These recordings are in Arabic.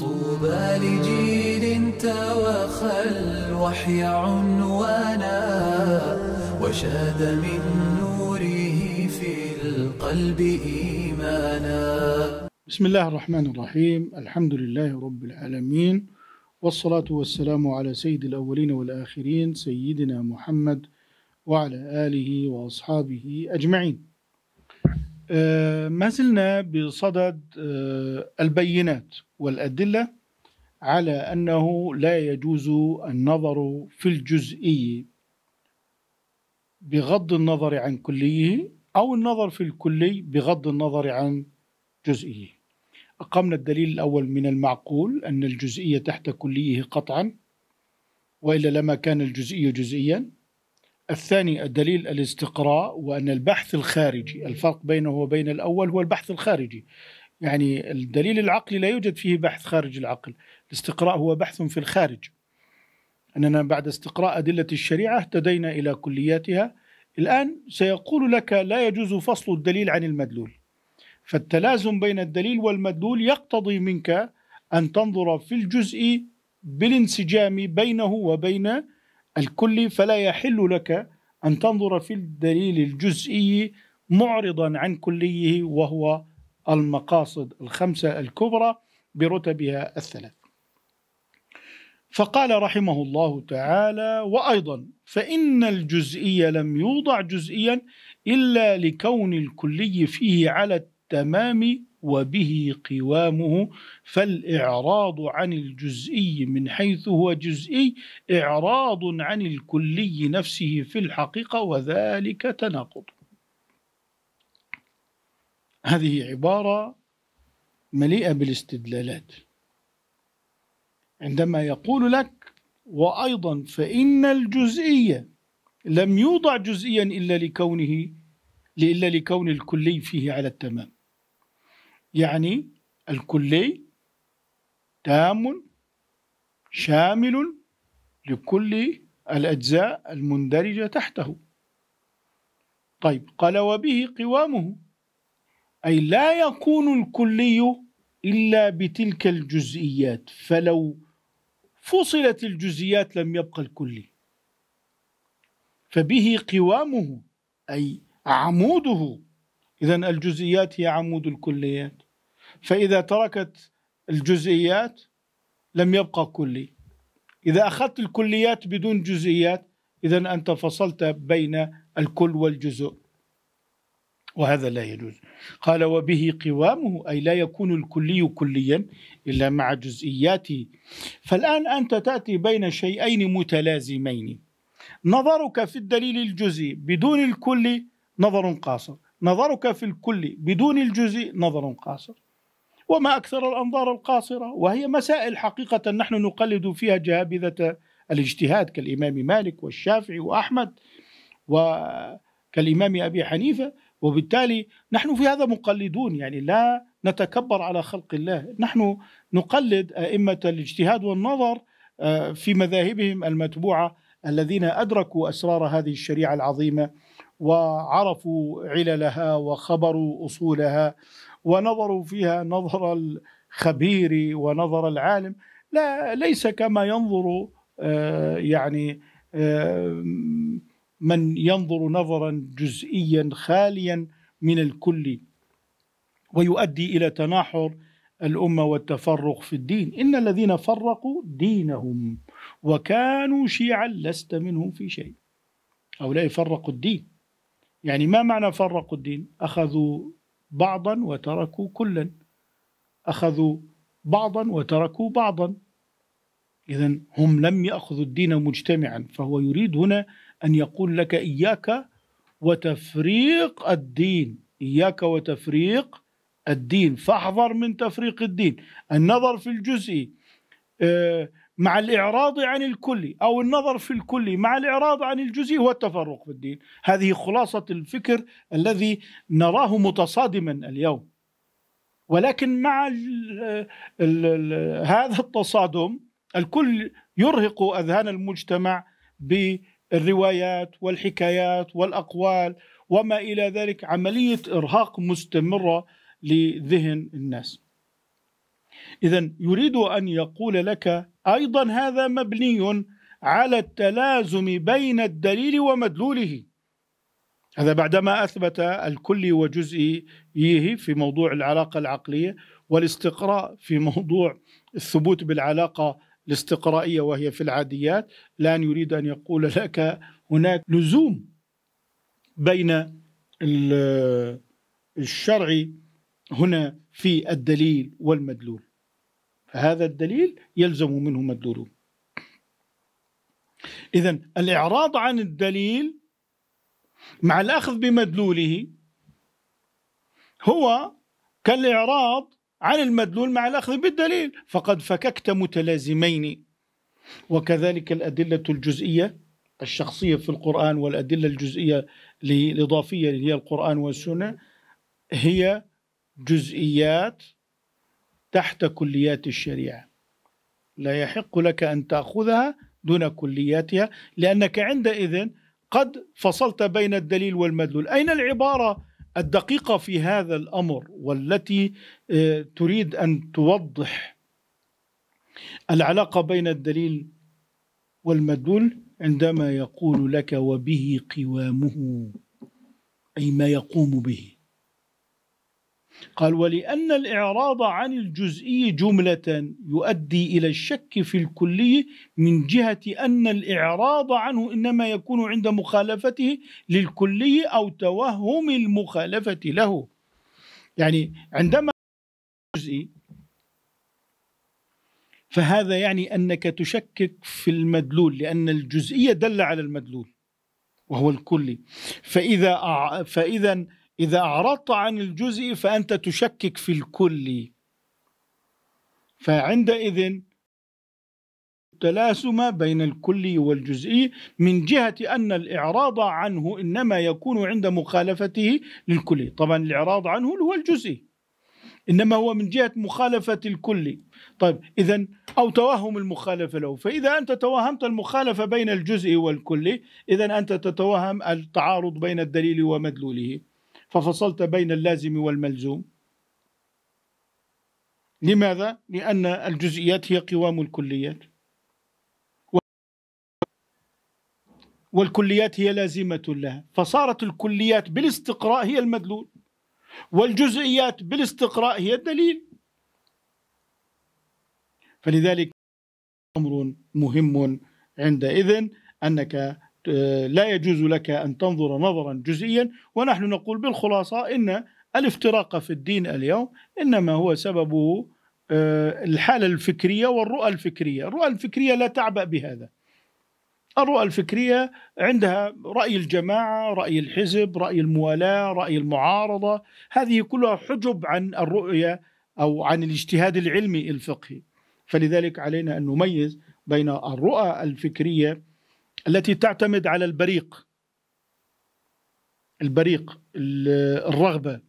طوبى لجيل توخى الوحي عنوانا وشاد من نوره في القلب إيمانا بسم الله الرحمن الرحيم الحمد لله رب العالمين والصلاة والسلام على سيد الأولين والآخرين سيدنا محمد وعلى آله وأصحابه أجمعين آه، ما زلنا بصدد آه، البينات والأدلة على أنه لا يجوز النظر في الجزئي بغض النظر عن كليه أو النظر في الكلي بغض النظر عن جزئيه أقمنا الدليل الأول من المعقول أن الجزئية تحت كليه قطعا وإلا لما كان الجزئي جزئيا الثاني الدليل الاستقراء وأن البحث الخارجي الفرق بينه وبين الأول هو البحث الخارجي يعني الدليل العقلي لا يوجد فيه بحث خارج العقل الاستقراء هو بحث في الخارج أننا بعد استقراء أدلة الشريعة اهتدينا إلى كلياتها الآن سيقول لك لا يجوز فصل الدليل عن المدلول فالتلازم بين الدليل والمدلول يقتضي منك أن تنظر في الجزء بالانسجام بينه وبين الكلي فلا يحل لك أن تنظر في الدليل الجزئي معرضا عن كليه وهو المقاصد الخمسة الكبرى برتبها الثلاث فقال رحمه الله تعالى وأيضا فإن الجزئي لم يوضع جزئيا إلا لكون الكلي فيه على التمام وبه قوامه فالاعراض عن الجزئي من حيث هو جزئي اعراض عن الكلي نفسه في الحقيقه وذلك تناقض هذه عباره مليئه بالاستدلالات عندما يقول لك وايضا فان الجزئيه لم يوضع جزئيا الا لكونه الا لكون الكلي فيه على التمام يعني الكلي تام شامل لكل الأجزاء المندرجة تحته طيب قال وبه قوامه أي لا يكون الكلي إلا بتلك الجزئيات فلو فصلت الجزئيات لم يبقى الكلي فبه قوامه أي عموده إذا الجزئيات هي عمود الكليات فإذا تركت الجزئيات لم يبقى كلي إذا أخذت الكليات بدون جزئيات إذا أنت فصلت بين الكل والجزء وهذا لا يجوز قال وبه قوامه أي لا يكون الكلي كليا إلا مع جزئياته فالآن أنت تأتي بين شيئين متلازمين نظرك في الدليل الجزئي بدون الكل نظر قاصر نظرك في الكل بدون الجزء نظر قاصر وما أكثر الأنظار القاصرة وهي مسائل حقيقة نحن نقلد فيها جهابذة الاجتهاد كالإمام مالك والشافعي وأحمد وكالإمام أبي حنيفة وبالتالي نحن في هذا مقلدون يعني لا نتكبر على خلق الله نحن نقلد أئمة الاجتهاد والنظر آه، في مذاهبهم المتبوعة الذين أدركوا أسرار هذه الشريعة العظيمة وعرفوا عللها وخبروا اصولها ونظروا فيها نظر الخبير ونظر العالم لا ليس كما ينظر آه، يعني آه، من ينظر نظرا جزئيا خاليا من الكل ويؤدي الى تناحر الامه والتفرق في الدين ان الذين فرقوا دينهم وكانوا شيعا لست منهم في شيء هؤلاء فرقوا الدين يعني ما معنى فرقوا الدين أخذوا بعضا وتركوا كلا أخذوا بعضا وتركوا بعضا إذا هم لم يأخذوا الدين مجتمعا فهو يريد هنا أن يقول لك إياك وتفريق الدين إياك وتفريق الدين فاحذر من تفريق الدين النظر في الجزء آه، مع الإعراض عن الكلي أو النظر في الكلي مع الإعراض عن الجزئي هو التفرق في الدين هذه خلاصة الفكر الذي نراه متصادما اليوم ولكن مع الـ الـ الـ هذا التصادم الكل يرهق أذهان المجتمع بالروايات والحكايات والأقوال وما إلى ذلك عملية إرهاق مستمرة لذهن الناس إذا يريد أن يقول لك أيضا هذا مبني على التلازم بين الدليل ومدلوله هذا بعدما أثبت الكلي وجزئيه في موضوع العلاقة العقلية والاستقراء في موضوع الثبوت بالعلاقة الاستقرائية وهي في العاديات الآن يريد أن يقول لك هناك لزوم بين الشرع هنا في الدليل والمدلول هذا الدليل يلزم منه مدلوله إذا الإعراض عن الدليل مع الأخذ بمدلوله هو كالإعراض عن المدلول مع الأخذ بالدليل فقد فككت متلازمين وكذلك الأدلة الجزئية الشخصية في القرآن والأدلة الجزئية الإضافية اللي هي القرآن والسنة هي جزئيات تحت كليات الشريعه لا يحق لك ان تاخذها دون كلياتها لانك عندئذ قد فصلت بين الدليل والمدلول اين العباره الدقيقه في هذا الامر والتي آه، تريد ان توضح العلاقه بين الدليل والمدلول عندما يقول لك وبه قوامه اي ما يقوم به قال ولأن الإعراض عن الجزئي جملة يؤدي إلى الشك في الكلي من جهة أن الإعراض عنه إنما يكون عند مخالفته للكلي أو توهم المخالفة له يعني عندما جزئي فهذا يعني أنك تشكك في المدلول لأن الجزئية دل على المدلول وهو الكلي فإذا فإذا إذا أعرضت عن الجزء فأنت تشكك في الكل فعندئذ تلاسم بين الكلي والجزئي من جهة أن الإعراض عنه إنما يكون عند مخالفته للكلي طبعا الإعراض عنه هو الجزئي إنما هو من جهة مخالفة الكلي طيب إذا أو توهم المخالفة له فإذا أنت توهمت المخالفة بين الجزء والكلي إذا أنت تتوهم التعارض بين الدليل ومدلوله ففصلت بين اللازم والملزوم لماذا؟ لأن الجزئيات هي قوام الكليات والكليات هي لازمة لها فصارت الكليات بالاستقراء هي المدلول والجزئيات بالاستقراء هي الدليل فلذلك أمر مهم عندئذ أنك آه، لا يجوز لك أن تنظر نظرا جزئيا ونحن نقول بالخلاصة إن الافتراق في الدين اليوم إنما هو سببه آه، الحالة الفكرية والرؤى الفكرية الرؤى الفكرية لا تعبأ بهذا الرؤى الفكرية عندها رأي الجماعة رأي الحزب رأي الموالاة رأي المعارضة هذه كلها حجب عن الرؤية أو عن الاجتهاد العلمي الفقهي فلذلك علينا أن نميز بين الرؤى الفكرية التي تعتمد على البريق البريق الرغبه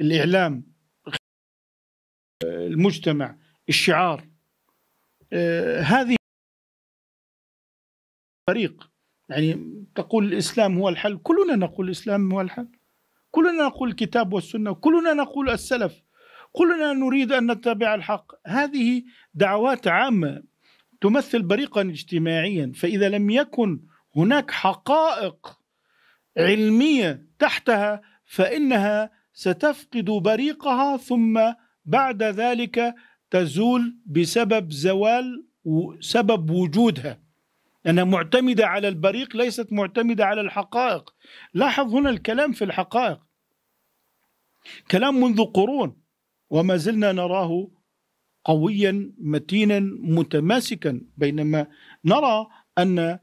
الاعلام المجتمع الشعار آه، هذه فريق يعني تقول الاسلام هو الحل كلنا نقول الاسلام هو الحل كلنا نقول الكتاب والسنه كلنا نقول السلف كلنا نريد ان نتبع الحق هذه دعوات عامه تمثل بريقا اجتماعيا فاذا لم يكن هناك حقائق علميه تحتها فانها ستفقد بريقها ثم بعد ذلك تزول بسبب زوال سبب وجودها أنها معتمدة على البريق ليست معتمدة على الحقائق لاحظ هنا الكلام في الحقائق كلام منذ قرون وما زلنا نراه قويا متينا متماسكا بينما نرى ان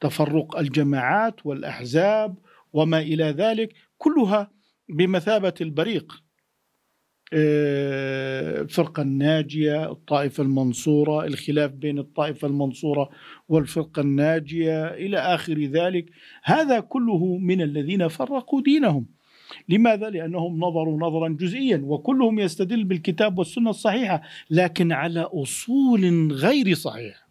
تفرق الجماعات والاحزاب وما الى ذلك كلها بمثابه البريق الفرقه آه، الناجيه، الطائفه المنصوره، الخلاف بين الطائفه المنصوره والفرقه الناجيه الى اخر ذلك، هذا كله من الذين فرقوا دينهم. لماذا؟ لأنهم نظروا نظرا جزئيا وكلهم يستدل بالكتاب والسنة الصحيحة لكن على أصول غير صحيحة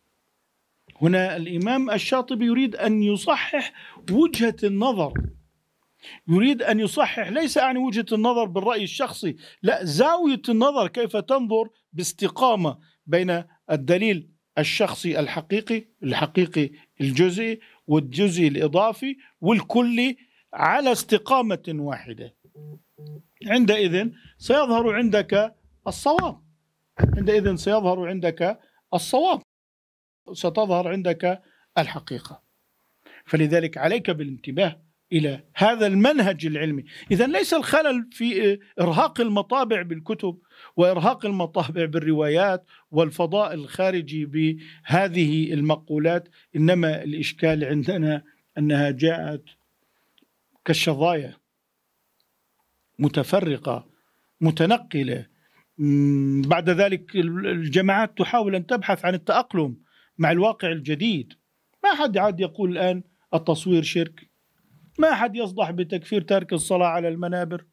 هنا الإمام الشاطبي يريد أن يصحح وجهة النظر يريد أن يصحح ليس عن وجهة النظر بالرأي الشخصي لا زاوية النظر كيف تنظر باستقامة بين الدليل الشخصي الحقيقي الحقيقي الجزئي والجزئي الإضافي والكلي على استقامة واحدة عندئذ سيظهر عندك الصواب عندئذ سيظهر عندك الصواب ستظهر عندك الحقيقة فلذلك عليك بالانتباه إلى هذا المنهج العلمي إذا ليس الخلل في إرهاق المطابع بالكتب وإرهاق المطابع بالروايات والفضاء الخارجي بهذه المقولات إنما الإشكال عندنا أنها جاءت كالشظايا متفرقة متنقلة بعد ذلك الجماعات تحاول أن تبحث عن التأقلم مع الواقع الجديد ما حد عاد يقول الآن التصوير شرك ما حد يصدح بتكفير تارك الصلاة على المنابر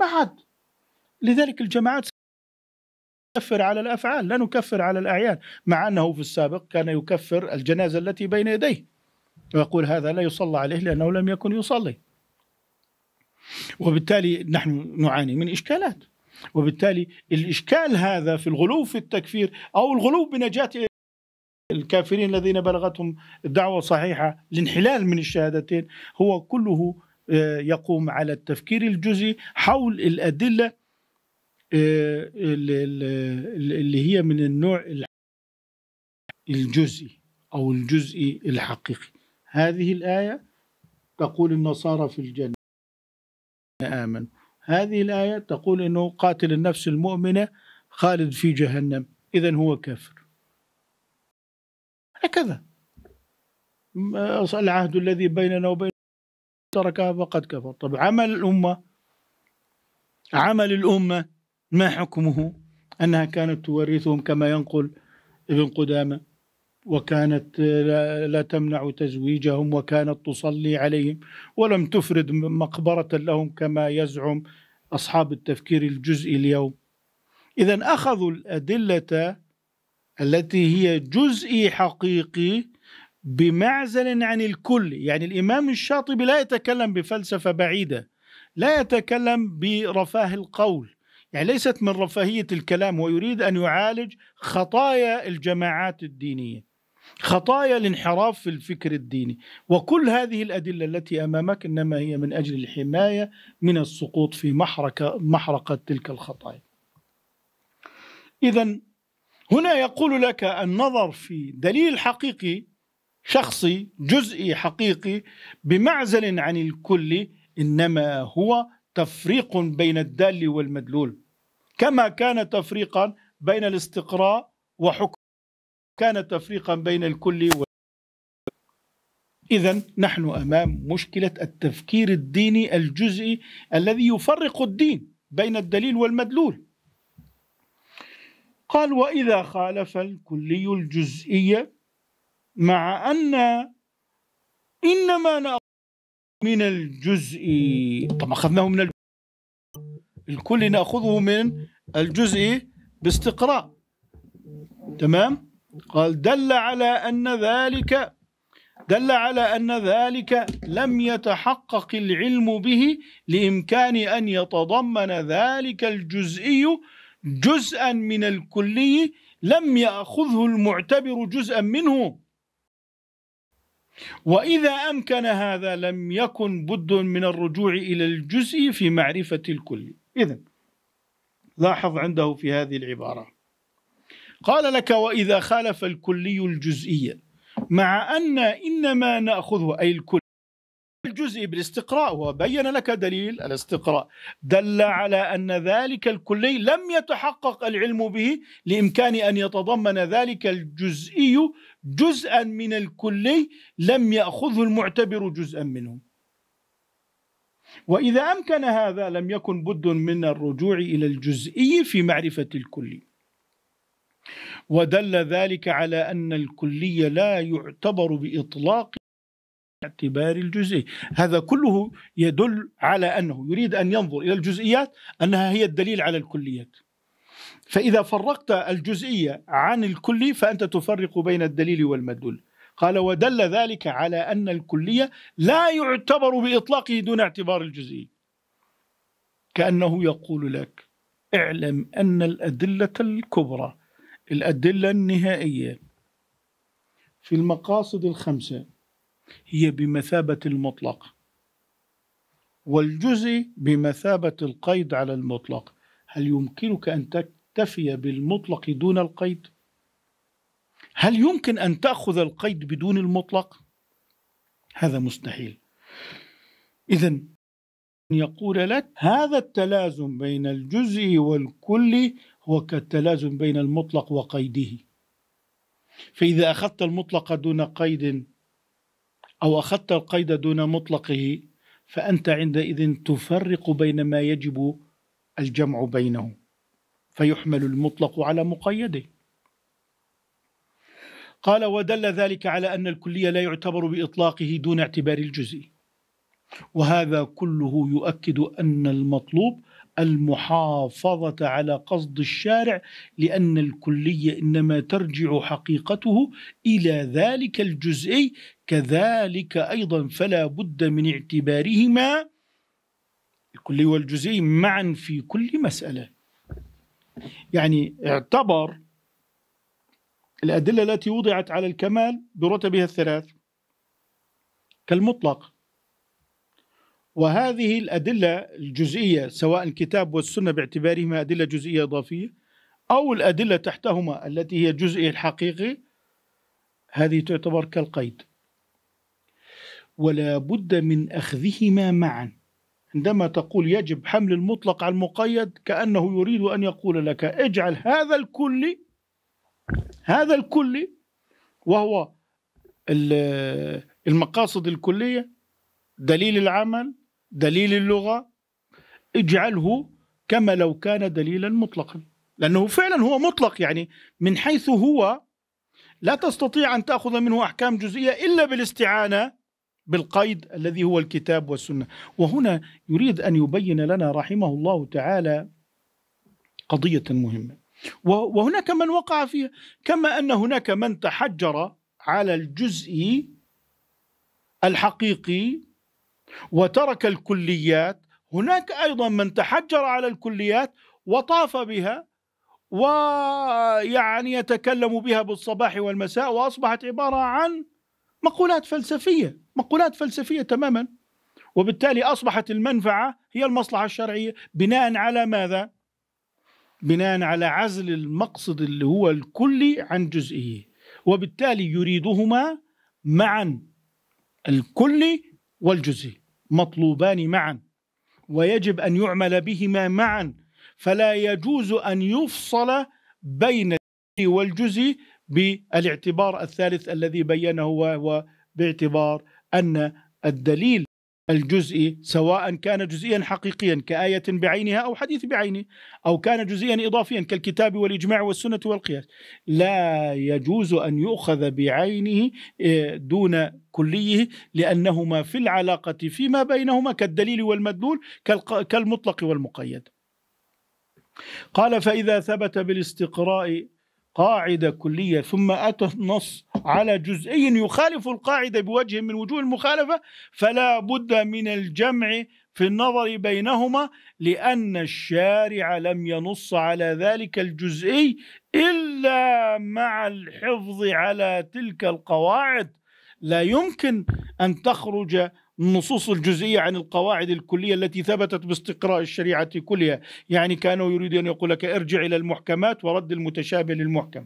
ما حد لذلك الجماعات نكفر على الافعال لا نكفر على الاعيان مع انه في السابق كان يكفر الجنازه التي بين يديه ويقول هذا لا يصلى عليه لانه لم يكن يصلي وبالتالي نحن نعاني من إشكالات وبالتالي الإشكال هذا في الغلو في التكفير أو الغلو بنجاة الكافرين الذين بلغتهم الدعوة صحيحة الانحلال من الشهادتين هو كله آه، يقوم على التفكير الجزئي حول الأدلة آه، اللي هي من النوع الجزئي أو الجزئي الحقيقي هذه الآية تقول النصارى في الجنة آمنوا هذه الآية تقول أنه قاتل النفس المؤمنة خالد في جهنم إذا هو كافر هكذا العهد الذي بيننا وبين تركها فقد كفر طب عمل الأمة عمل الأمة ما حكمه أنها كانت تورثهم كما ينقل ابن قدامة وكانت لا تمنع تزويجهم وكانت تصلي عليهم ولم تفرد مقبرة لهم كما يزعم أصحاب التفكير الجزئي اليوم إذا أخذوا الأدلة التي هي جزئي حقيقي بمعزل عن الكل يعني الإمام الشاطبي لا يتكلم بفلسفة بعيدة لا يتكلم برفاه القول يعني ليست من رفاهية الكلام ويريد أن يعالج خطايا الجماعات الدينية خطايا الانحراف في الفكر الديني وكل هذه الأدلة التي أمامك إنما هي من أجل الحماية من السقوط في محركة محرقة تلك الخطايا إذا هنا يقول لك النظر في دليل حقيقي شخصي جزئي حقيقي بمعزل عن الكل إنما هو تفريق بين الدال والمدلول كما كان تفريقا بين الاستقراء وحكم كان تفريقا بين الكل و... إذا نحن أمام مشكلة التفكير الديني الجزئي الذي يفرق الدين بين الدليل والمدلول قال وإذا خالف الكلي الجزئية مع أن إنما نأخذ من الجزء طب أخذناه من الجزء الكل نأخذه من الجزء باستقراء تمام قال دل على أن ذلك دل على أن ذلك لم يتحقق العلم به لإمكان أن يتضمن ذلك الجزئي جزءا من الكلي لم يأخذه المعتبر جزءا منه وإذا أمكن هذا لم يكن بد من الرجوع إلى الجزء في معرفة الكل إذا لاحظ عنده في هذه العبارة قال لك وإذا خالف الكلي الجزئية مع أن إنما نأخذه أي الكل الجزء بالاستقراء وبين لك دليل الاستقراء دل على أن ذلك الكلي لم يتحقق العلم به لإمكان أن يتضمن ذلك الجزئي جزءا من الكلي لم يأخذه المعتبر جزءا منه وإذا أمكن هذا لم يكن بد من الرجوع إلى الجزئي في معرفة الكلي ودل ذلك على أن الكلية لا يعتبر بإطلاق اعتبار الجزئي هذا كله يدل على أنه يريد أن ينظر إلى الجزئيات أنها هي الدليل على الكليات فإذا فرقت الجزئية عن الكلي فأنت تفرق بين الدليل والمدلول قال ودل ذلك على أن الكلية لا يعتبر بإطلاقه دون اعتبار الجزئي كأنه يقول لك اعلم أن الأدلة الكبرى الأدلة النهائية في المقاصد الخمسة هي بمثابة المطلق والجزء بمثابة القيد على المطلق هل يمكنك أن تكتفي بالمطلق دون القيد؟ هل يمكن أن تأخذ القيد بدون المطلق؟ هذا مستحيل إذا يقول لك هذا التلازم بين الجزء والكل هو كالتلازم بين المطلق وقيده فإذا أخذت المطلق دون قيد أو أخذت القيد دون مطلقه فأنت عندئذ تفرق بين ما يجب الجمع بينه فيحمل المطلق على مقيده قال ودل ذلك على أن الكلية لا يعتبر بإطلاقه دون اعتبار الجزء وهذا كله يؤكد أن المطلوب المحافظة على قصد الشارع لأن الكلية إنما ترجع حقيقته إلى ذلك الجزئي كذلك أيضا فلا بد من اعتبارهما الكلي والجزئي معا في كل مسألة يعني اعتبر الأدلة التي وضعت على الكمال برتبها الثلاث كالمطلق وهذه الأدلة الجزئية سواء الكتاب والسنة باعتبارهما أدلة جزئية إضافية أو الأدلة تحتهما التي هي الجزئي الحقيقي هذه تعتبر كالقيد ولا بد من أخذهما معا عندما تقول يجب حمل المطلق على المقيد كأنه يريد أن يقول لك اجعل هذا الكل هذا الكل وهو المقاصد الكلية دليل العمل دليل اللغة اجعله كما لو كان دليلا مطلقا لأنه فعلا هو مطلق يعني من حيث هو لا تستطيع أن تأخذ منه أحكام جزئية إلا بالاستعانة بالقيد الذي هو الكتاب والسنة وهنا يريد أن يبين لنا رحمه الله تعالى قضية مهمة وهناك من وقع فيها كما أن هناك من تحجر على الجزء الحقيقي وترك الكليات هناك ايضا من تحجر على الكليات وطاف بها ويعني يتكلم بها بالصباح والمساء واصبحت عباره عن مقولات فلسفيه، مقولات فلسفيه تماما. وبالتالي اصبحت المنفعه هي المصلحه الشرعيه بناء على ماذا؟ بناء على عزل المقصد اللي هو الكلي عن جزئيه، وبالتالي يريدهما معا الكلي والجزئي. مطلوبان معا ويجب ان يعمل بهما معا فلا يجوز ان يفصل بين الجزء والجزء بالاعتبار الثالث الذي بينه وهو باعتبار ان الدليل الجزئي سواء كان جزئيا حقيقيا كآية بعينها أو حديث بعينه أو كان جزئيا إضافيا كالكتاب والإجماع والسنة والقياس لا يجوز أن يؤخذ بعينه آه، دون كليه لأنهما في العلاقة فيما بينهما كالدليل والمدلول كالمطلق والمقيد قال فإذا ثبت بالاستقراء قاعدة كلية ثم أتى النص على جزئي يخالف القاعدة بوجه من وجوه المخالفة فلا بد من الجمع في النظر بينهما لأن الشارع لم ينص على ذلك الجزئي إلا مع الحفظ على تلك القواعد لا يمكن أن تخرج النصوص الجزئية عن القواعد الكلية التي ثبتت باستقراء الشريعة كلها يعني كانوا يريد أن يقول لك ارجع إلى المحكمات ورد المتشابه للمحكم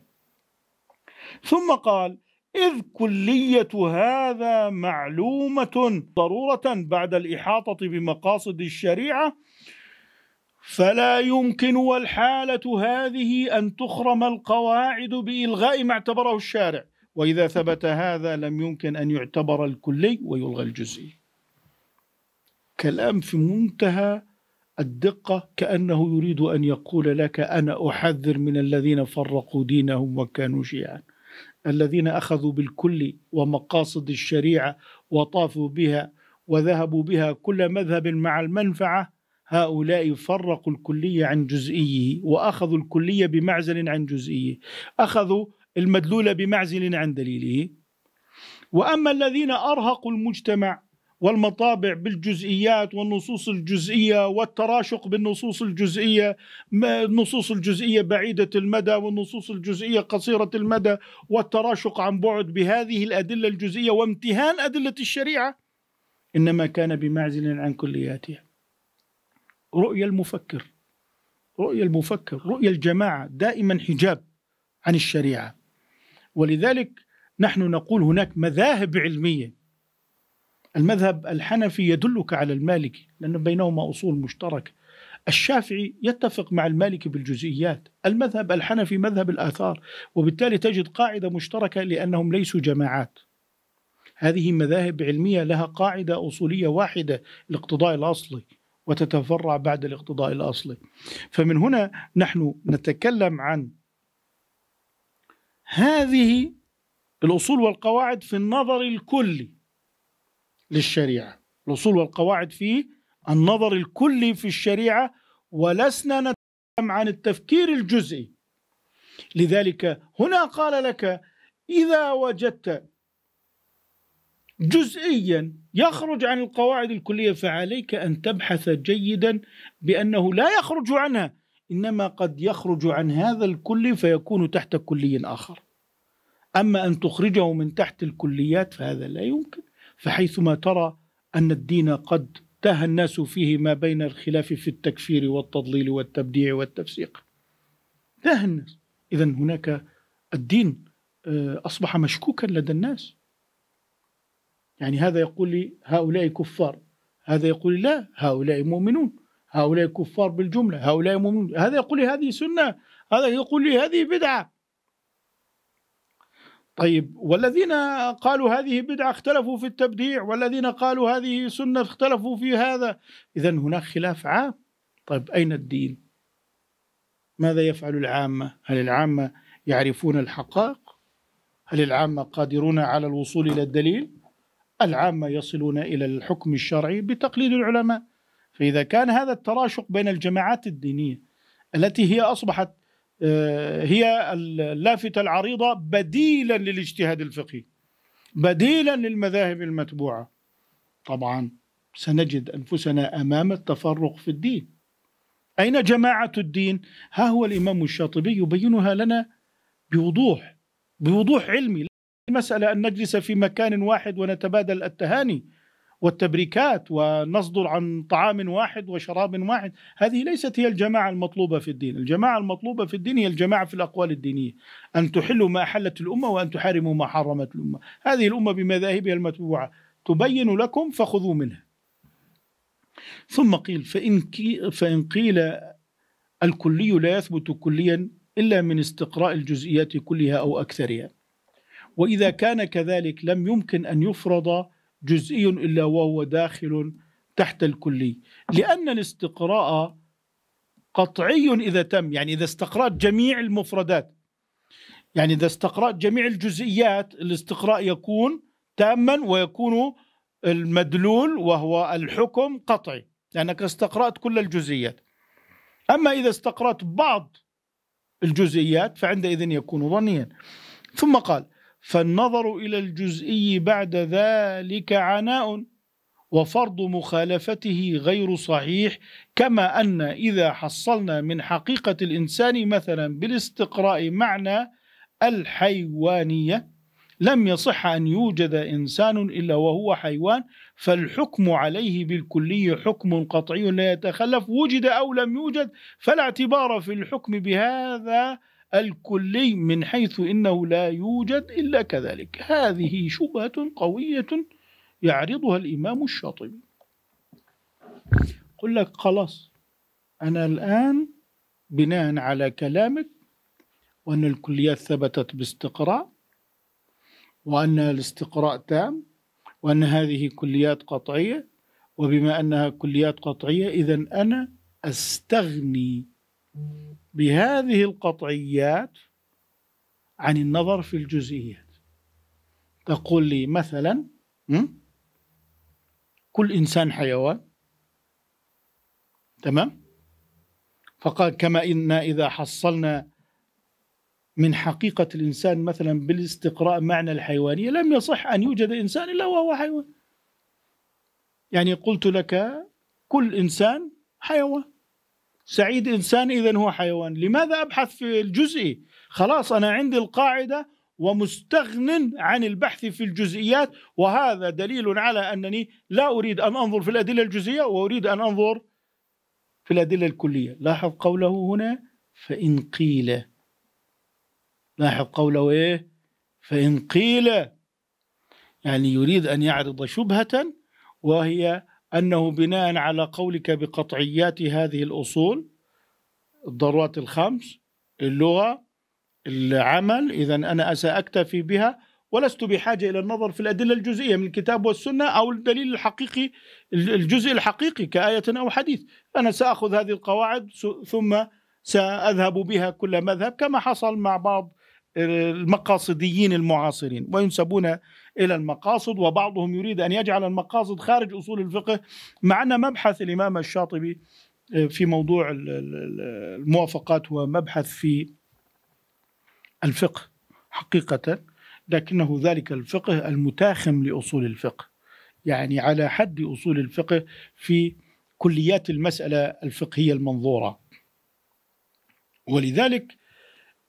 ثم قال إذ كلية هذا معلومة ضرورة بعد الإحاطة بمقاصد الشريعة فلا يمكن والحالة هذه أن تخرم القواعد بإلغاء ما اعتبره الشارع واذا ثبت هذا لم يمكن ان يعتبر الكلي ويلغى الجزئي كلام في منتهى الدقه كانه يريد ان يقول لك انا احذر من الذين فرقوا دينهم وكانوا شيعا الذين اخذوا بالكل ومقاصد الشريعه وطافوا بها وذهبوا بها كل مذهب مع المنفعه هؤلاء فرقوا الكليه عن جزئيه واخذوا الكليه بمعزل عن جزئيه اخذوا المدلولة بمعزل عن دليله وأما الذين أرهقوا المجتمع والمطابع بالجزئيات والنصوص الجزئية والتراشق بالنصوص الجزئية النصوص الجزئية بعيدة المدى والنصوص الجزئية قصيرة المدى والتراشق عن بعد بهذه الأدلة الجزئية وامتهان أدلة الشريعة إنما كان بمعزل عن كلياتها رؤية المفكر رؤية المفكر رؤية الجماعة دائما حجاب عن الشريعة ولذلك نحن نقول هناك مذاهب علمية المذهب الحنفي يدلك على المالكي لأن بينهما أصول مشتركة الشافعي يتفق مع المالكي بالجزئيات المذهب الحنفي مذهب الآثار وبالتالي تجد قاعدة مشتركة لأنهم ليسوا جماعات هذه مذاهب علمية لها قاعدة أصولية واحدة الاقتضاء الأصلي وتتفرع بعد الاقتضاء الأصلي فمن هنا نحن نتكلم عن هذه الأصول والقواعد في النظر الكلي للشريعة الأصول والقواعد في النظر الكلي في الشريعة ولسنا نتكلم عن التفكير الجزئي لذلك هنا قال لك إذا وجدت جزئيا يخرج عن القواعد الكلية فعليك أن تبحث جيدا بأنه لا يخرج عنها إنما قد يخرج عن هذا الكل فيكون تحت كلي آخر أما أن تخرجه من تحت الكليات فهذا لا يمكن فحيثما ترى أن الدين قد تاه الناس فيه ما بين الخلاف في التكفير والتضليل والتبديع والتفسيق تاه الناس إذا هناك الدين آه، أصبح مشكوكا لدى الناس يعني هذا يقول لي هؤلاء كفار هذا يقول لا هؤلاء مؤمنون هؤلاء كفار بالجملة هؤلاء مؤمنون هذا يقول لي هذه سنة هذا يقول لي هذه بدعة طيب والذين قالوا هذه بدعة اختلفوا في التبديع والذين قالوا هذه سنة اختلفوا في هذا إذا هناك خلاف عام طيب أين الدين ماذا يفعل العامة هل العامة يعرفون الحقائق هل العامة قادرون على الوصول إلى الدليل العامة يصلون إلى الحكم الشرعي بتقليد العلماء فإذا كان هذا التراشق بين الجماعات الدينية التي هي أصبحت آه، هي اللافتة العريضة بديلا للاجتهاد الفقهي بديلا للمذاهب المتبوعة طبعا سنجد أنفسنا أمام التفرق في الدين أين جماعة الدين؟ ها هو الإمام الشاطبي يبينها لنا بوضوح بوضوح علمي المسألة أن نجلس في مكان واحد ونتبادل التهاني والتبريكات ونصدر عن طعام واحد وشراب واحد هذه ليست هي الجماعة المطلوبة في الدين الجماعة المطلوبة في الدين هي الجماعة في الأقوال الدينية أن تحلوا ما أحلت الأمة وأن تحارموا ما حرمت الأمة هذه الأمة بمذاهبها المتبوعة تبين لكم فخذوا منها ثم قيل فإن, كي فإن قيل الكلي لا يثبت كليا إلا من استقراء الجزئيات كلها أو أكثرها وإذا كان كذلك لم يمكن أن يفرض جزئي إلا وهو داخل تحت الكلي لأن الاستقراء قطعي إذا تم يعني إذا استقرأت جميع المفردات يعني إذا استقرأت جميع الجزئيات الاستقراء يكون تاما ويكون المدلول وهو الحكم قطعي لأنك استقرأت كل الجزئيات أما إذا استقرأت بعض الجزئيات فعندئذ يكون ظنيا ثم قال فالنظر إلى الجزئي بعد ذلك عناء وفرض مخالفته غير صحيح كما أن إذا حصلنا من حقيقة الإنسان مثلا بالاستقراء معنى الحيوانية لم يصح أن يوجد إنسان إلا وهو حيوان فالحكم عليه بالكلي حكم قطعي لا يتخلف وجد أو لم يوجد فلا اعتبار في الحكم بهذا الكلي من حيث انه لا يوجد الا كذلك هذه شبهه قويه يعرضها الامام الشاطبي قل لك خلاص انا الان بناء على كلامك وان الكليات ثبتت باستقراء وان الاستقراء تام وان هذه كليات قطعيه وبما انها كليات قطعيه اذا انا استغني بهذه القطعيات عن النظر في الجزئيات تقول لي مثلا كل إنسان حيوان تمام فقال كما إن إذا حصلنا من حقيقة الإنسان مثلا بالاستقراء معنى الحيوانية لم يصح أن يوجد إنسان إلا وهو حيوان يعني قلت لك كل إنسان حيوان سعيد انسان اذا هو حيوان لماذا ابحث في الجزئي خلاص انا عندي القاعده ومستغن عن البحث في الجزئيات وهذا دليل على انني لا اريد ان انظر في الادله الجزئيه واريد ان انظر في الادله الكليه لاحظ قوله هنا فان قيل لاحظ قوله ايه فان قيل يعني يريد ان يعرض شبهه وهي أنه بناء على قولك بقطعيات هذه الأصول الضرورات الخمس اللغة العمل إذا أنا سأكتفي بها ولست بحاجة إلى النظر في الأدلة الجزئية من الكتاب والسنة أو الدليل الحقيقي الجزء الحقيقي كآية أو حديث أنا سأخذ هذه القواعد ثم سأذهب بها كل مذهب كما حصل مع بعض المقاصديين المعاصرين وينسبون الى المقاصد وبعضهم يريد ان يجعل المقاصد خارج اصول الفقه مع ان مبحث الامام الشاطبي آه، في موضوع الموافقات هو مبحث في الفقه حقيقه لكنه ذلك الفقه المتاخم لاصول الفقه يعني على حد اصول الفقه في كليات المساله الفقهيه المنظوره ولذلك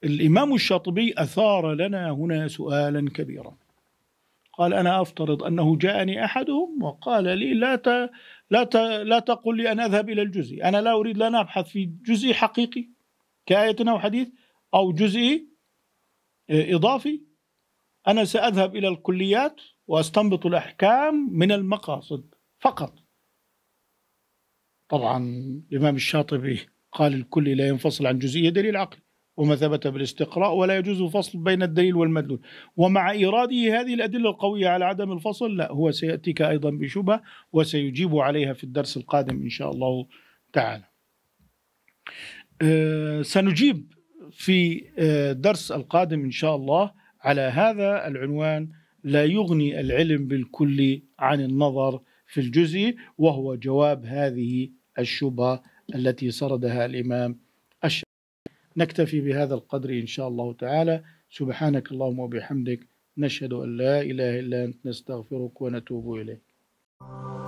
الإمام الشاطبي أثار لنا هنا سؤالا كبيرا قال أنا أفترض أنه جاءني أحدهم وقال لي لا ت... لا ت... لا تقل لي أن أذهب إلى الجزء أنا لا أريد أن أبحث في جزء حقيقي كآية أو حديث أو جزء آه، إضافي أنا سأذهب إلى الكليات وأستنبط الأحكام من المقاصد فقط طبعا الإمام الشاطبي قال الكل لا ينفصل عن جزئية دليل عقلي وما ثبت بالاستقراء ولا يجوز الفصل بين الدليل والمدلول ومع إيراده هذه الأدلة القوية على عدم الفصل لا هو سيأتيك أيضا بشبهة وسيجيب عليها في الدرس القادم إن شاء الله تعالى آه، سنجيب في الدرس آه، القادم إن شاء الله على هذا العنوان لا يغني العلم بالكل عن النظر في الجزء وهو جواب هذه الشبهة التي سردها الإمام نكتفي بهذا القدر إن شاء الله تعالى سبحانك اللهم وبحمدك نشهد أن لا إله إلا أنت نستغفرك ونتوب إليك